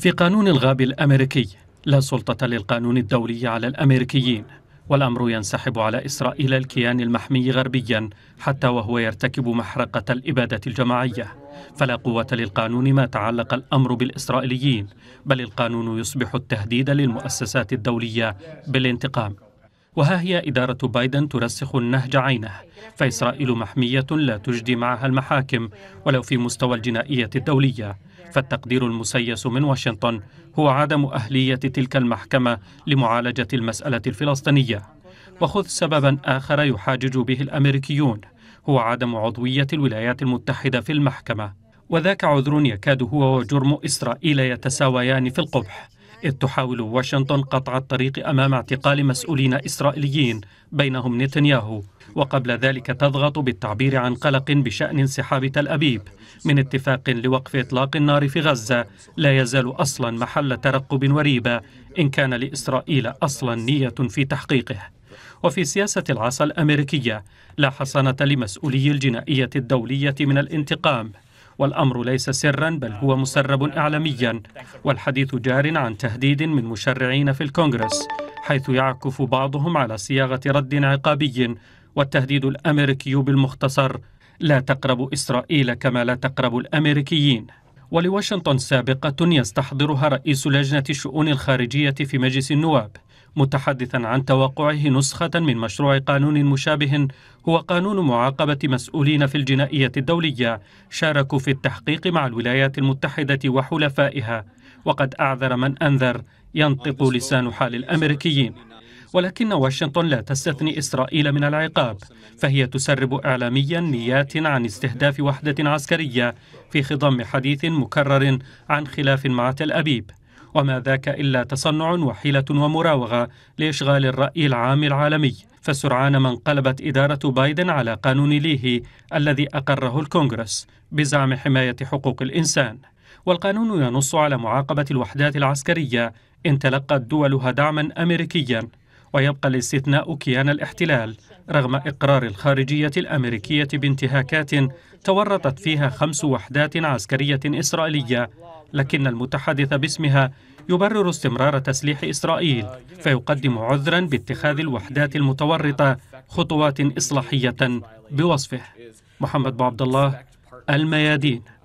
في قانون الغاب الامريكي لا سلطه للقانون الدولي على الامريكيين والامر ينسحب على اسرائيل الكيان المحمي غربيا حتى وهو يرتكب محرقه الاباده الجماعيه فلا قوه للقانون ما تعلق الامر بالاسرائيليين بل القانون يصبح التهديد للمؤسسات الدوليه بالانتقام وها هي إدارة بايدن ترسخ النهج عينه فإسرائيل محمية لا تجدي معها المحاكم ولو في مستوى الجنائية الدولية فالتقدير المسيس من واشنطن هو عدم أهلية تلك المحكمة لمعالجة المسألة الفلسطينية وخذ سببا آخر يحاجج به الأمريكيون هو عدم عضوية الولايات المتحدة في المحكمة وذاك عذر يكاد هو وجرم إسرائيل يتساويان في القبح إذ تحاول واشنطن قطع الطريق أمام اعتقال مسؤولين إسرائيليين بينهم نتنياهو وقبل ذلك تضغط بالتعبير عن قلق بشأن انسحاب تل أبيب من اتفاق لوقف إطلاق النار في غزة لا يزال أصلا محل ترقب وريبة إن كان لإسرائيل أصلا نية في تحقيقه وفي سياسة العصا الأمريكية لا حصانة لمسؤولي الجنائية الدولية من الانتقام والأمر ليس سرا بل هو مسرب إعلاميا والحديث جار عن تهديد من مشرعين في الكونغرس حيث يعكف بعضهم على صياغة رد عقابي والتهديد الأمريكي بالمختصر لا تقرب إسرائيل كما لا تقرب الأمريكيين ولواشنطن سابقة يستحضرها رئيس لجنة الشؤون الخارجية في مجلس النواب متحدثا عن توقعه نسخة من مشروع قانون مشابه هو قانون معاقبة مسؤولين في الجنائية الدولية شاركوا في التحقيق مع الولايات المتحدة وحلفائها وقد أعذر من أنذر ينطق لسان حال الأمريكيين ولكن واشنطن لا تستثني إسرائيل من العقاب فهي تسرب إعلاميا نيات عن استهداف وحدة عسكرية في خضم حديث مكرر عن خلاف مع تل أبيب وما ذاك إلا تصنع وحيلة ومراوغة لإشغال الرأي العام العالمي فسرعان ما انقلبت إدارة بايدن على قانون ليهي الذي أقره الكونغرس بزعم حماية حقوق الإنسان والقانون ينص على معاقبة الوحدات العسكرية إن تلقت دولها دعما أمريكيا ويبقى الاستثناء كيان الاحتلال رغم إقرار الخارجية الأمريكية بانتهاكات تورطت فيها خمس وحدات عسكرية إسرائيلية لكن المتحدث باسمها يبرر استمرار تسليح إسرائيل فيقدم عذرا باتخاذ الوحدات المتورطة خطوات إصلاحية بوصفه محمد عبد الله الميادين